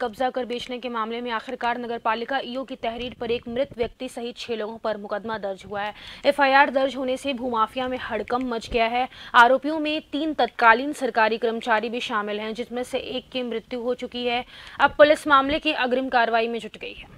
कब्जा कर बेचने के मामले में आखिरकार नगर पालिका ईओ की तहरीर पर एक मृत व्यक्ति सहित छह लोगों पर मुकदमा दर्ज हुआ है एफआईआर दर्ज होने से भूमाफिया में हड़कम मच गया है आरोपियों में तीन तत्कालीन सरकारी कर्मचारी भी शामिल हैं जिसमें से एक की मृत्यु हो चुकी है अब पुलिस मामले की अग्रिम कार्रवाई में जुट गई है